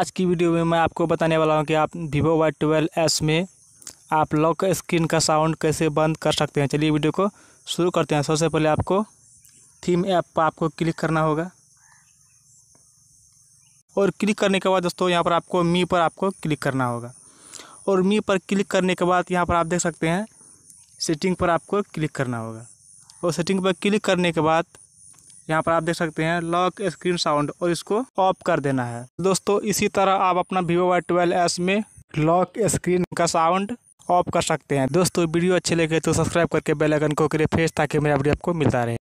आज की वीडियो में मैं आपको बताने वाला हूँ कि आप vivo वाई ट्वेल्व एस में आप लॉक स्क्रीन का साउंड कैसे बंद कर सकते हैं चलिए वीडियो को शुरू करते हैं सबसे पहले आपको थीम ऐप पर आपको क्लिक करना होगा और क्लिक करने के बाद दोस्तों यहाँ पर आपको मी पर आपको क्लिक करना होगा और मी पर क्लिक करने के बाद यहाँ पर आप देख सकते हैं सेटिंग पर आपको क्लिक करना होगा और सेटिंग पर क्लिक करने के बाद यहाँ पर आप देख सकते हैं लॉक स्क्रीन साउंड और इसको ऑफ कर देना है दोस्तों इसी तरह आप अपना वीवो वाई ट्वेल्व एस में लॉक स्क्रीन का साउंड ऑफ कर सकते हैं दोस्तों वीडियो अच्छे लगे तो सब्सक्राइब करके बेल आइकन को क्लिक फेस ताकि मेरा वीडियो आपको मिलता रहे